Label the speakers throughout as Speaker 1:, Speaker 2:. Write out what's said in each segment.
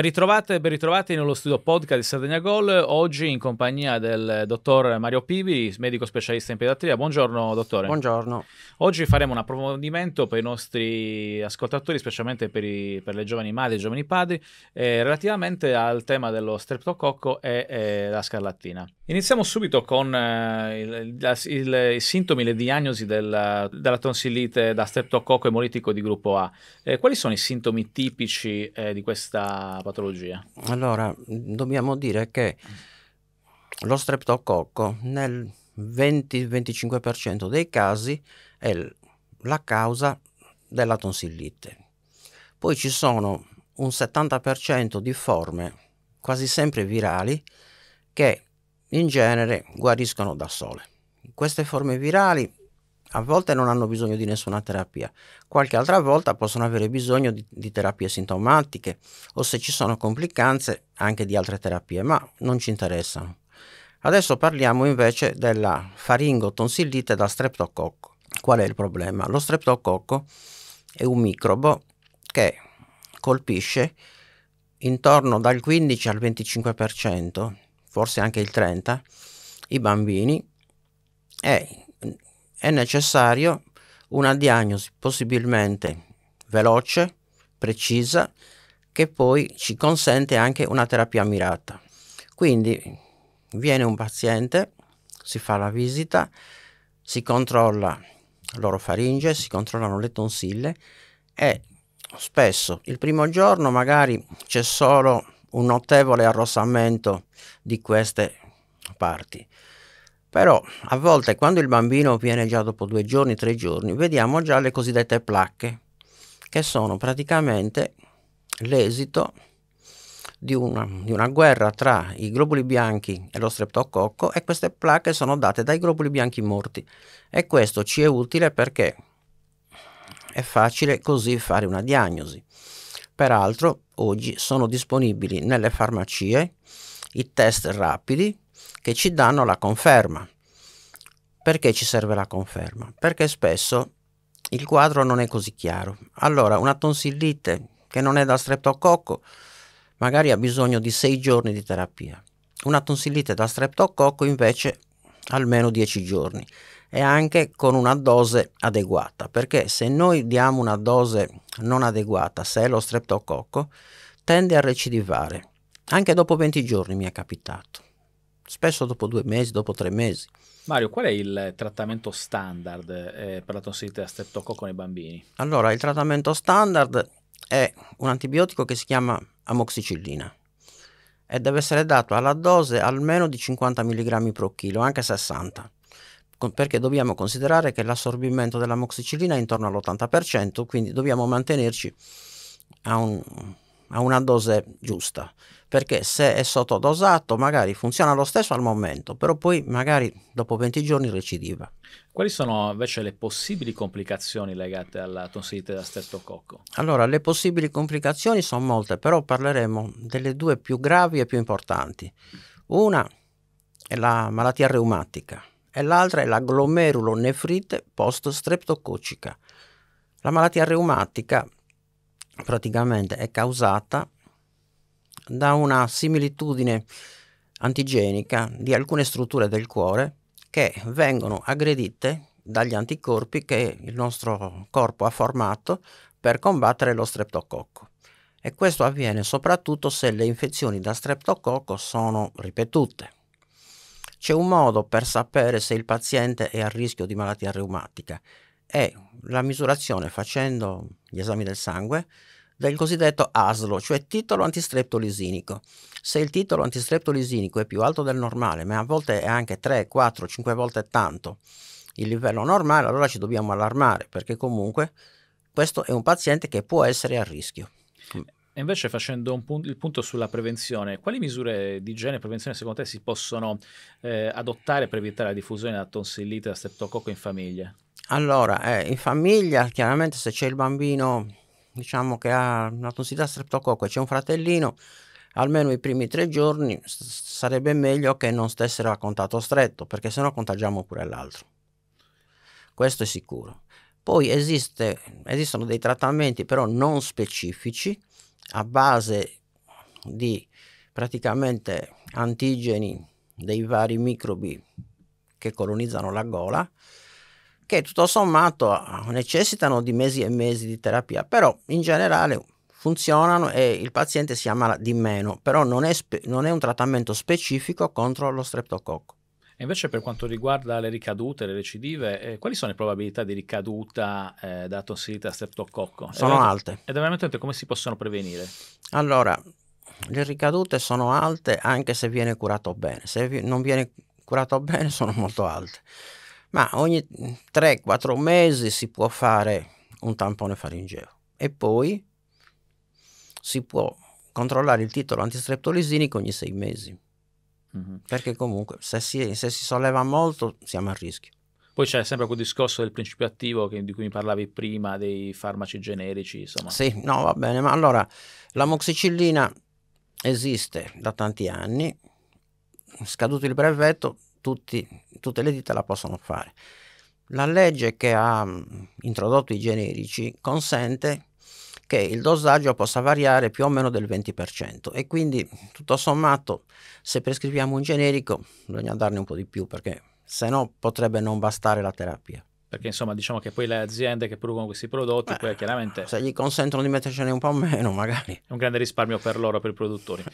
Speaker 1: Ben ritrovate, ben ritrovati nello studio podcast di Sardegna Gol, oggi in compagnia del dottor Mario Pivi, medico specialista in pediatria. Buongiorno dottore. Buongiorno. Oggi faremo un approfondimento per i nostri ascoltatori, specialmente per, i, per le giovani madri e i giovani padri, eh, relativamente al tema dello streptococco e, e eh, la scarlattina. Iniziamo subito con eh, il, il, il, i sintomi, le diagnosi del, della tonsillite da streptococco emolitico di gruppo A. Eh, quali sono i sintomi tipici eh, di questa patologia?
Speaker 2: Allora, dobbiamo dire che lo streptococco nel 20-25% dei casi è la causa della tonsillite. Poi ci sono un 70% di forme, quasi sempre virali, che in genere guariscono da sole. Queste forme virali a volte non hanno bisogno di nessuna terapia, qualche altra volta possono avere bisogno di, di, terapie sintomatiche o se ci sono complicanze anche di altre terapie, ma non ci interessano. Adesso parliamo invece della faringotonsillite da streptococco. Qual è il problema? Lo streptococco è un microbo che colpisce intorno dal 15 al 25% forse anche il 30, i bambini, è, è necessario una diagnosi possibilmente veloce, precisa, che poi ci consente anche una terapia mirata. Quindi viene un paziente, si fa la visita, si controlla l'orofaringe, si controllano le tonsille e spesso il primo giorno magari c'è solo un notevole arrossamento di queste parti. Però a volte quando il bambino viene già dopo due giorni, tre giorni, vediamo già le cosiddette placche, che sono praticamente l'esito di una, di una, guerra tra i globuli bianchi e lo streptococco e queste placche sono date dai globuli bianchi morti e questo ci è utile perché è facile così fare una diagnosi. Peraltro oggi sono disponibili nelle farmacie i test rapidi che ci danno la conferma. Perché ci serve la conferma? Perché spesso il quadro non è così chiaro. Allora, una tonsillite che non è da streptococco magari ha bisogno di 6 giorni di terapia. Una tonsillite da streptococco invece almeno 10 giorni e anche con una dose adeguata, perché se noi diamo una dose non adeguata, se è lo streptococco, tende a recidivare. Anche dopo 20 giorni mi è capitato, spesso dopo due mesi, dopo tre mesi.
Speaker 1: Mario, qual è il trattamento standard eh, per la tossicità da streptococco nei bambini?
Speaker 2: Allora, il trattamento standard è un antibiotico che si chiama amoxicillina e deve essere dato alla dose almeno di 50 mg pro chilo, anche 60 perché dobbiamo considerare che l'assorbimento dell'amoxicillina è intorno all'80%, quindi dobbiamo mantenerci a, un, a una dose giusta, perché se è sottodosato magari funziona lo stesso al momento, però poi magari dopo 20 giorni recidiva.
Speaker 1: Quali sono invece le possibili complicazioni legate alla tonsillite da streptococco?
Speaker 2: Allora, le possibili complicazioni sono molte, però parleremo delle due più gravi e più importanti. Una è la malattia reumatica, e l'altra è la glomerulonefrite post-streptococcica. La malattia reumatica praticamente è causata da una similitudine antigenica di alcune strutture del cuore che vengono aggredite dagli anticorpi che il nostro corpo ha formato per combattere lo streptococco. E questo avviene soprattutto se le infezioni da streptococco sono ripetute. C'è un modo per sapere se il paziente è a rischio di malattia reumatica, è la misurazione facendo gli esami del sangue del cosiddetto ASLO, cioè titolo antistreptolisinico. Se il titolo antistreptolisinico è più alto del normale, ma a volte è anche 3, 4, 5 volte tanto il livello normale, allora ci dobbiamo allarmare perché comunque questo è un paziente che può essere a rischio.
Speaker 1: E invece facendo pun- il punto sulla prevenzione, quali misure di igiene e prevenzione secondo te si possono eh, adottare per evitare la diffusione della tonsillite da streptococco in famiglia?
Speaker 2: Allora, eh, in famiglia chiaramente se c'è il bambino diciamo che ha una tonsillite da streptococco e c'è un fratellino, almeno i primi tre giorni s- sarebbe meglio che non stessero a contatto stretto perché sennò contagiamo pure l'altro. Questo è sicuro. Poi esiste, esistono dei trattamenti però non specifici a base di praticamente antigeni dei vari microbi che colonizzano la gola, che tutto sommato necessitano di mesi e mesi di terapia, però in generale funzionano e il paziente si ammala di meno, però non è, non è un trattamento specifico contro lo streptococco.
Speaker 1: E invece per quanto riguarda le ricadute, le recidive, eh, quali sono le probabilità di ricaduta eh, da tonsillite a streptococco? Sono ed alte. Ed eventualmente come si possono prevenire?
Speaker 2: Allora, le ricadute sono alte anche se viene curato bene. Se non viene curato bene sono molto alte. Ma ogni 3-4 mesi si può fare un tampone faringeo e poi si può controllare il titolo antistreptolisinico ogni 6 mesi. Perché comunque se si, se si solleva molto siamo a
Speaker 1: rischio. Poi c'è sempre quel discorso del principio attivo che, di cui mi parlavi prima, dei farmaci generici, insomma. Sì,
Speaker 2: no, va bene, ma allora la moxicillina esiste da tanti anni, scaduto il brevetto, tutti, tutte le ditte la possono fare. La legge che ha introdotto i generici consente che il dosaggio possa variare più o meno del 20% e quindi tutto sommato se prescriviamo un generico bisogna darne un po' di più perché se no potrebbe non bastare la terapia.
Speaker 1: Perché insomma diciamo che poi le aziende che producono questi prodotti Beh, poi chiaramente... Se gli
Speaker 2: consentono di mettercene un po' meno magari. È
Speaker 1: un grande risparmio per loro, per i produttori.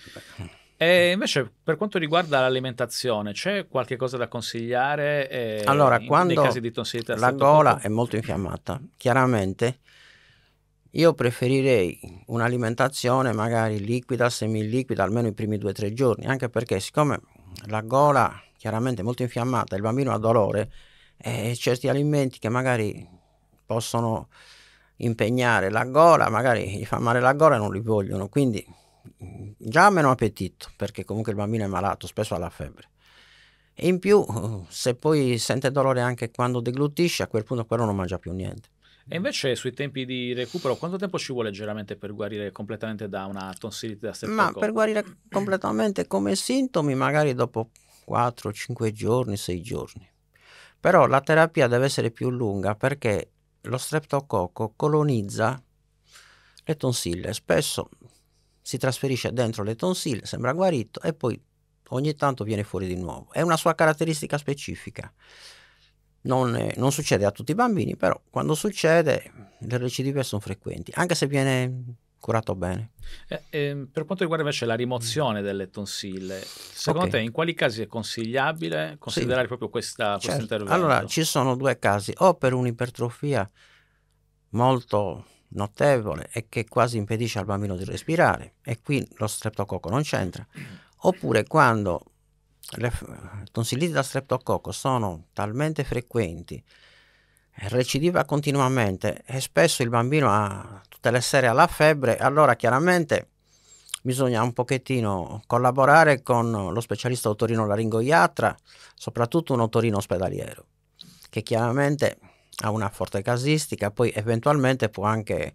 Speaker 1: E invece per quanto riguarda l'alimentazione, c'è qualche cosa da consigliare? Eh, allora, in, quando nei casi di tonsillite la gola
Speaker 2: è molto infiammata, chiaramente io preferirei un'alimentazione magari liquida, semiliquida, almeno i primi due o tre giorni, anche perché siccome la gola chiaramente è molto infiammata, il bambino ha dolore, e certi alimenti che magari possono impegnare la gola, magari gli fa male la gola e non li vogliono, quindi già meno appetito, perché comunque il bambino è malato, spesso ha la febbre. E in più, se poi sente dolore anche quando deglutisce, a quel punto quello non mangia più niente.
Speaker 1: E invece sui tempi di recupero, quanto tempo ci vuole generalmente per guarire completamente da una tonsillite da streptococco? Ma per
Speaker 2: guarire completamente come sintomi, magari dopo 4, 5 giorni, 6 giorni. Però la terapia deve essere più lunga perché lo streptococco colonizza le tonsille, spesso si trasferisce dentro le tonsille, sembra guarito e poi ogni tanto viene fuori di nuovo. È una sua caratteristica specifica non, non, succede a tutti i bambini, però quando succede le recidive sono frequenti, anche se viene curato bene.
Speaker 1: Eh, eh, per quanto riguarda invece la rimozione delle tonsille, secondo okay. te in quali casi è consigliabile considerare sì. proprio questa, certo. questo intervento? Allora, ci
Speaker 2: sono due casi, o per un'ipertrofia molto notevole e che quasi impedisce al bambino di respirare e qui lo streptococco non c'entra, oppure quando le tonsillite da streptococco sono talmente frequenti, eh, recidiva continuamente e spesso il bambino ha tutte le sere alla febbre, allora chiaramente bisogna un pochettino collaborare con lo specialista otorino-laringoiatra, soprattutto un otorino ospedaliero, che chiaramente ha una forte casistica, poi eventualmente può anche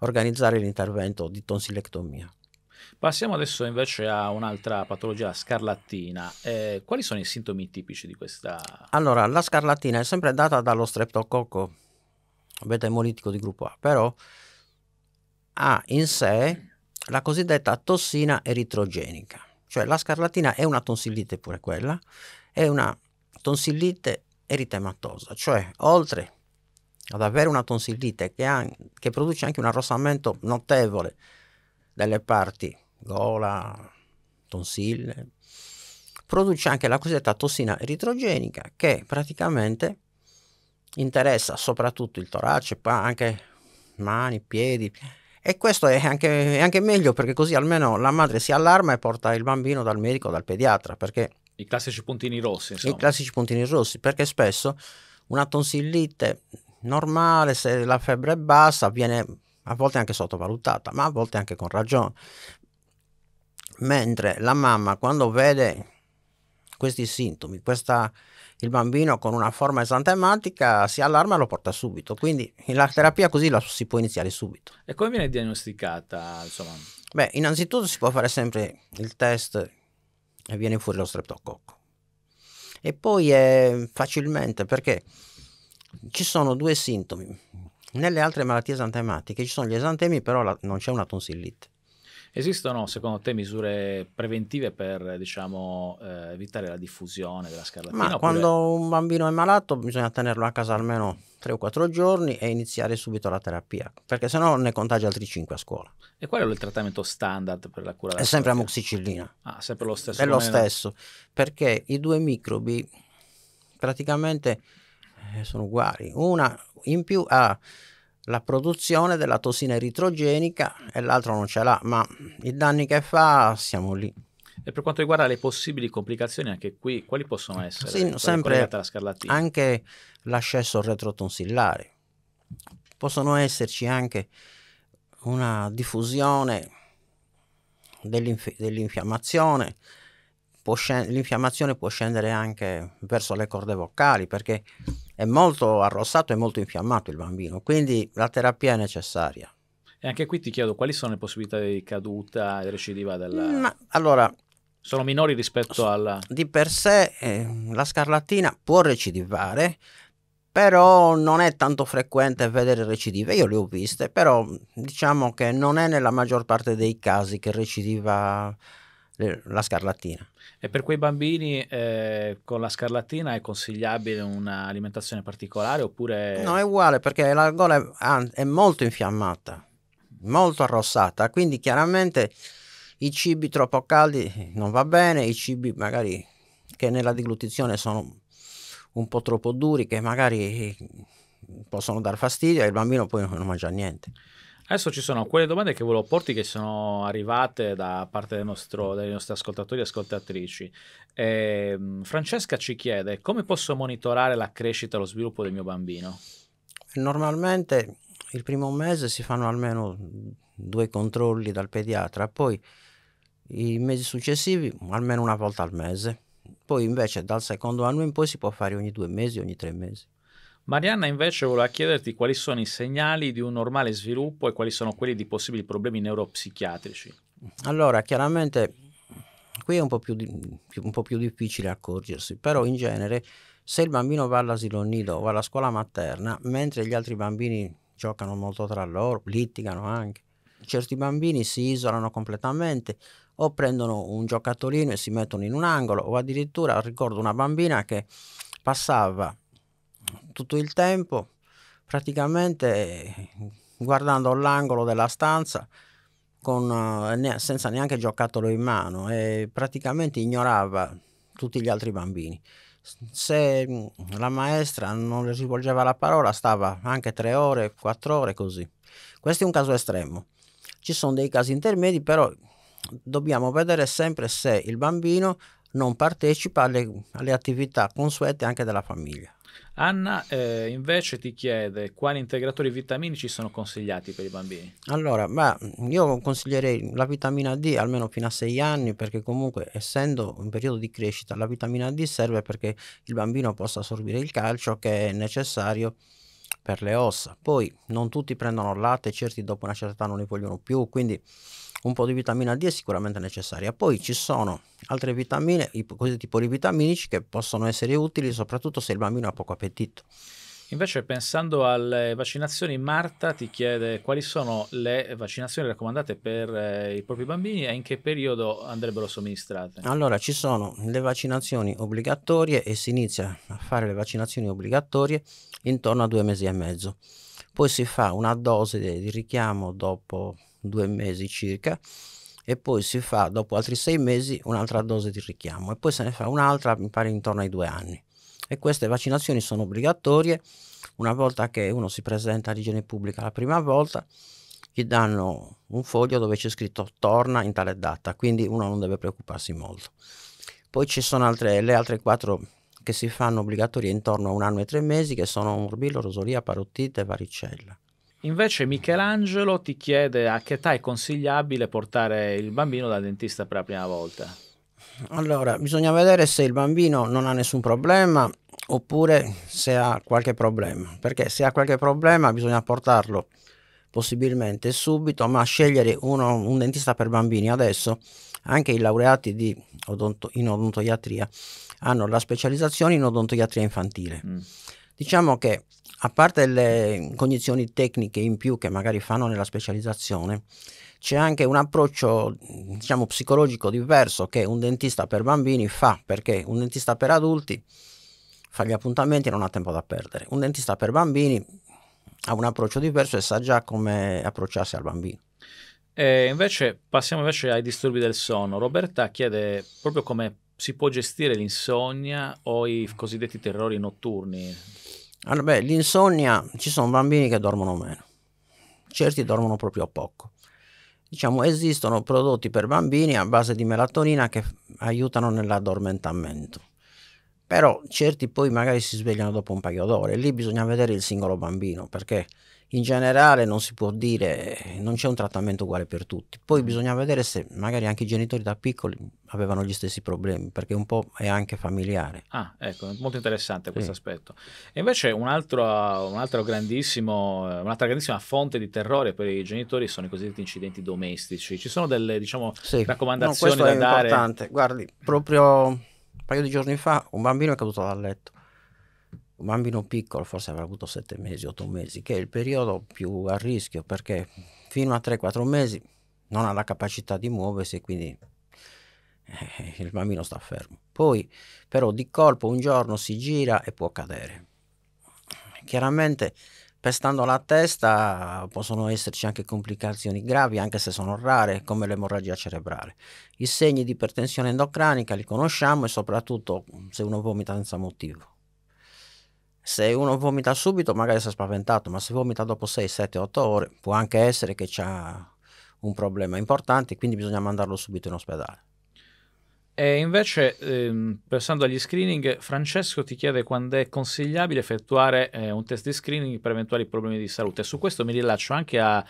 Speaker 2: organizzare l'intervento di tonsillectomia.
Speaker 1: Passiamo adesso invece a un'altra patologia, la scarlattina. Eh, quali sono i sintomi tipici di questa?
Speaker 2: Allora, la scarlattina è sempre data dallo streptococco beta emolitico di gruppo A, però ha in sé la cosiddetta tossina eritrogenica. Cioè la scarlattina è una tonsillite pure quella, è una tonsillite eritematosa, cioè oltre ad avere una tonsillite che, ha, che produce anche un arrossamento notevole delle parti gola, tonsille, produce anche la cosiddetta tossina eritrogenica che praticamente interessa soprattutto il torace, ma anche mani, piedi. E questo è anche, è anche, meglio perché così almeno la madre si allarma e porta il bambino dal medico, dal pediatra. Perché
Speaker 1: I classici puntini rossi. Insomma. I
Speaker 2: classici puntini rossi, perché spesso una tonsillite normale, se la febbre è bassa, viene a volte anche sottovalutata, ma a volte anche con ragione mentre la mamma quando vede questi sintomi, questa, il bambino con una forma esantematica si allarma e lo porta subito. Quindi la terapia così la si può iniziare subito.
Speaker 1: E come viene diagnosticata? Insomma?
Speaker 2: Beh, innanzitutto si può fare sempre il test e viene fuori lo streptococco. E poi è facilmente perché ci sono due sintomi. Nelle altre malattie esantematiche ci sono gli esantemi, però la, non c'è una tonsillite.
Speaker 1: Esistono secondo te misure preventive per diciamo, eh, evitare la diffusione della scarlatina? Ma oppure... quando
Speaker 2: un bambino è malato bisogna tenerlo a casa almeno 3 o 4 giorni e iniziare subito la terapia, perché sennò ne contagia altri 5 a scuola.
Speaker 1: E qual è il trattamento standard per la cura della È sempre la
Speaker 2: moxicillina.
Speaker 1: Ah, sempre lo stesso. È lo stesso,
Speaker 2: perché i due microbi praticamente eh, sono uguali. Una in più ha... Ah, la produzione della tossina eritrogenica e l'altro non ce l'ha, ma i danni che fa siamo lì.
Speaker 1: E per quanto riguarda le possibili complicazioni, anche qui, quali possono essere? Sì, Qual sempre
Speaker 2: anche l'ascesso retrotonsillare. Possono esserci anche una diffusione dell'inf- dell'infiammazione. Può scend- l'infiammazione può scendere anche verso le corde vocali perché è molto arrossato e molto infiammato il bambino, quindi la terapia è necessaria.
Speaker 1: E anche qui ti chiedo quali sono le possibilità di caduta e recidiva della... Mm, ma, allora, sono minori rispetto alla... Di per sé eh, la scarlattina può recidivare,
Speaker 2: però non è tanto frequente vedere recidive, io le ho viste, però diciamo che non è nella maggior parte dei casi che recidiva la scarlattina.
Speaker 1: E per quei bambini eh, con la scarlattina è consigliabile un'alimentazione particolare oppure... No,
Speaker 2: è uguale perché la gola è, è molto infiammata, molto arrossata, quindi chiaramente i cibi troppo caldi non va bene, i cibi magari che nella deglutizione sono un po' troppo duri, che magari possono dar fastidio e il bambino poi non mangia niente.
Speaker 1: Adesso ci sono quelle domande che volevo porti che sono arrivate da parte nostro, dei nostri ascoltatori e ascoltatrici. E, ehm, Francesca ci chiede come posso monitorare la crescita e lo sviluppo del mio bambino?
Speaker 2: Normalmente il primo mese si fanno almeno due controlli dal pediatra, poi i mesi successivi almeno una volta al mese, poi invece dal secondo anno in poi si può fare ogni due mesi, ogni tre
Speaker 1: mesi. Marianna invece voleva chiederti quali sono i segnali di un normale sviluppo e quali sono quelli di possibili problemi neuropsichiatrici.
Speaker 2: Allora, chiaramente qui è un po' più, di, un po più difficile accorgersi, però in genere se il bambino va all'asilo nido o alla scuola materna, mentre gli altri bambini giocano molto tra loro, litigano anche, certi bambini si isolano completamente o prendono un giocattolino e si mettono in un angolo o addirittura ricordo una bambina che passava tutto il tempo praticamente guardando l'angolo della stanza con, eh, senza neanche giocattolo in mano e praticamente ignorava tutti gli altri bambini. Se mm, la maestra non le rivolgeva la parola stava anche tre ore, quattro ore così. Questo è un caso estremo. Ci sono dei casi intermedi però dobbiamo vedere sempre se il bambino non partecipa alle, alle attività consuete anche della famiglia.
Speaker 1: Anna eh, invece ti chiede quali integratori vitaminici sono consigliati per i bambini.
Speaker 2: Allora, ma io consiglierei la vitamina D almeno fino a 6 anni perché comunque essendo un periodo di crescita la vitamina D serve perché il bambino possa assorbire il calcio che è necessario per le ossa. Poi non tutti prendono latte, certi dopo una certa età non ne vogliono più, quindi un po' di vitamina D è sicuramente necessaria. Poi ci sono altre vitamine, i cosiddetti polivitaminici, che possono essere utili soprattutto se il bambino ha poco appetito.
Speaker 1: Invece pensando alle vaccinazioni, Marta ti chiede quali sono le vaccinazioni raccomandate per eh, i propri bambini e in che periodo andrebbero somministrate.
Speaker 2: Allora, ci sono le vaccinazioni obbligatorie e si inizia a fare le vaccinazioni obbligatorie intorno a due mesi e mezzo. Poi si fa una dose di richiamo dopo due mesi circa, e poi si fa dopo altri sei mesi un'altra dose di richiamo e poi se ne fa un'altra mi pare intorno ai due anni. E queste vaccinazioni sono obbligatorie, una volta che uno si presenta all'igiene pubblica la prima volta, gli danno un foglio dove c'è scritto torna in tale data, quindi uno non deve preoccuparsi molto. Poi ci sono altre, le altre quattro che si fanno obbligatorie intorno a un anno e tre mesi, che sono morbillo, rosolia, parottite e varicella.
Speaker 1: Invece Michelangelo ti chiede a che età è consigliabile portare il bambino dal dentista per la prima volta.
Speaker 2: Allora, bisogna vedere se il bambino non ha nessun problema oppure se ha qualche problema, perché se ha qualche problema bisogna portarlo possibilmente subito, ma scegliere uno, un dentista per bambini adesso, anche i laureati di odonto, in odontoiatria hanno la specializzazione in odontoiatria infantile. Mm. Diciamo che a parte le cognizioni tecniche in più che magari fanno nella specializzazione, c'è anche un approccio diciamo, psicologico diverso che un dentista per bambini fa, perché un dentista per adulti fa gli appuntamenti e non ha tempo da perdere. Un dentista per bambini ha un approccio diverso e sa già come approcciarsi al bambino.
Speaker 1: E invece passiamo invece ai disturbi del sonno. Roberta chiede proprio come si può gestire l'insonnia o i cosiddetti terrori notturni.
Speaker 2: Allora, beh, l'insonnia, ci sono bambini che dormono meno, certi dormono proprio poco. Diciamo, esistono prodotti per bambini a base di melatonina che aiutano nell'addormentamento. Però certi poi magari si svegliano dopo un paio d'ore, lì bisogna vedere il singolo bambino, perché in generale non si può dire, non c'è un trattamento uguale per tutti. Poi mm. bisogna vedere se magari anche i genitori da piccoli avevano gli stessi problemi, perché un po' è anche familiare.
Speaker 1: Ah, ecco, molto interessante questo sì. aspetto. E invece un altro, un altro un'altra grandissima fonte di terrore per i genitori sono i cosiddetti incidenti domestici. Ci sono delle, diciamo, sì. raccomandazioni no, questo da è dare? importante. Guardi,
Speaker 2: proprio un paio di giorni fa un bambino è caduto dal letto un bambino piccolo forse avrà avuto 7 mesi, 8 mesi, che è il periodo più a rischio perché fino a 3-4 mesi non ha la capacità di muoversi e quindi eh, il bambino sta fermo. Poi però di colpo un giorno si gira e può cadere. Chiaramente pestando la testa possono esserci anche complicazioni gravi, anche se sono rare, come l'emorragia cerebrale. I segni di ipertensione endocranica li conosciamo e soprattutto se uno vomita senza motivo se uno vomita subito magari si è spaventato, ma se vomita dopo 6, 7, 8 ore può anche essere che ha un problema importante, quindi bisogna mandarlo subito in ospedale.
Speaker 1: E invece, ehm, pensando agli screening, Francesco ti chiede quando è consigliabile effettuare eh, un test di screening per eventuali problemi di salute. su questo mi rilascio anche a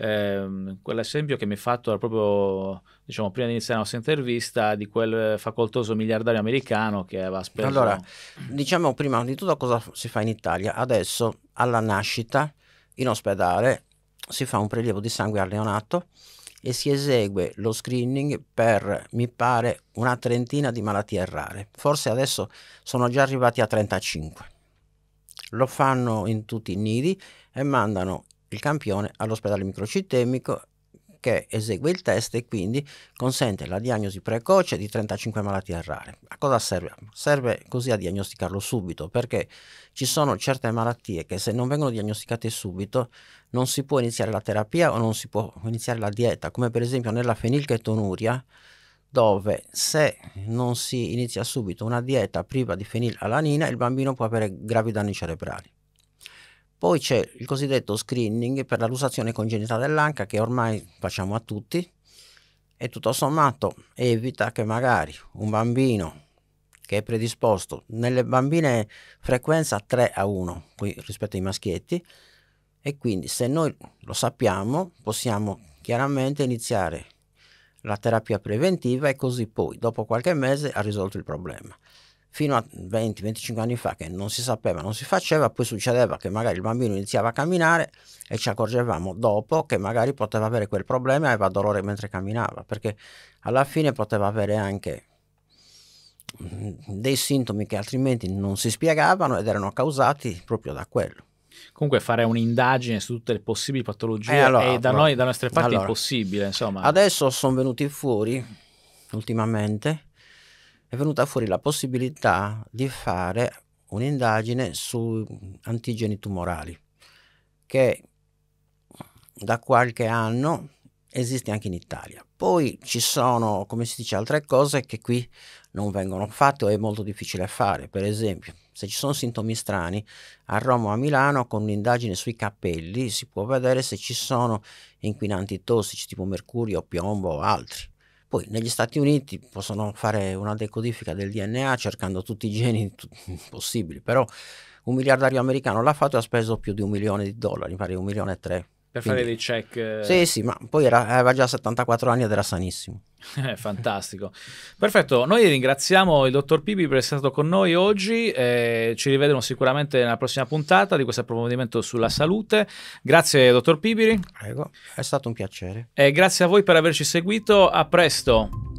Speaker 1: eh, quell'esempio che mi hai fatto proprio diciamo, prima di iniziare la nostra intervista di quel facoltoso miliardario americano che aveva speso... Allora, diciamo prima di tutto cosa si
Speaker 2: fa in Italia. Adesso alla nascita in ospedale si fa un prelievo di sangue al neonato e si esegue lo screening per, mi pare, una trentina di malattie rare. Forse adesso sono già arrivati a 35. Lo fanno in tutti i nidi e mandano il campione all'ospedale microcitemico che esegue il test e quindi consente la diagnosi precoce di 35 malattie rare. A cosa serve? Serve così a diagnosticarlo subito perché ci sono certe malattie che se non vengono diagnosticate subito non si può iniziare la terapia o non si può iniziare la dieta, come per esempio nella fenilchetonuria dove se non si inizia subito una dieta priva di fenilalanina il bambino può avere gravi danni cerebrali. Poi c'è il cosiddetto screening per la lussazione congenita dell'anca che ormai facciamo a tutti e tutto sommato evita che magari un bambino che è predisposto nelle bambine frequenza 3 a 1 rispetto ai maschietti e quindi se noi lo sappiamo possiamo chiaramente iniziare la terapia preventiva e così poi dopo qualche mese ha risolto il problema fino a 20-25 anni fa che non si sapeva, non si faceva, poi succedeva che magari il bambino iniziava a camminare e ci accorgevamo dopo che magari poteva avere quel problema e aveva dolore mentre camminava, perché alla fine poteva avere anche mm, dei sintomi che altrimenti non si spiegavano ed erano causati
Speaker 1: proprio da quello. Comunque fare un'indagine su tutte le possibili patologie eh, allora, è da noi, da nostre parti, allora, impossibile. Insomma. Adesso
Speaker 2: sono venuti fuori ultimamente è venuta fuori la possibilità di fare un'indagine su antigeni tumorali che da qualche anno esiste anche in Italia. Poi ci sono, come si dice, altre cose che qui non vengono fatte o è molto difficile fare. Per esempio, se ci sono sintomi strani, a Roma o a Milano con un'indagine sui capelli si può vedere se ci sono inquinanti tossici tipo mercurio, piombo o altri. Poi negli Stati Uniti possono fare una decodifica del DNA cercando tutti i geni t- possibili, però un miliardario americano l'ha fatto e ha speso più di un milione di dollari, mi pare un milione e tre per Quindi. fare dei
Speaker 1: check. Eh. Sì, sì,
Speaker 2: ma poi era, aveva già 74 anni ed era sanissimo.
Speaker 1: Eh, fantastico. Perfetto, noi ringraziamo il dottor Pipi per essere stato con noi oggi. Eh, ci rivedremo sicuramente nella prossima puntata di questo approfondimento sulla salute. Grazie, dottor Pipiri. Prego, è stato un piacere. E grazie a voi per averci seguito. A presto.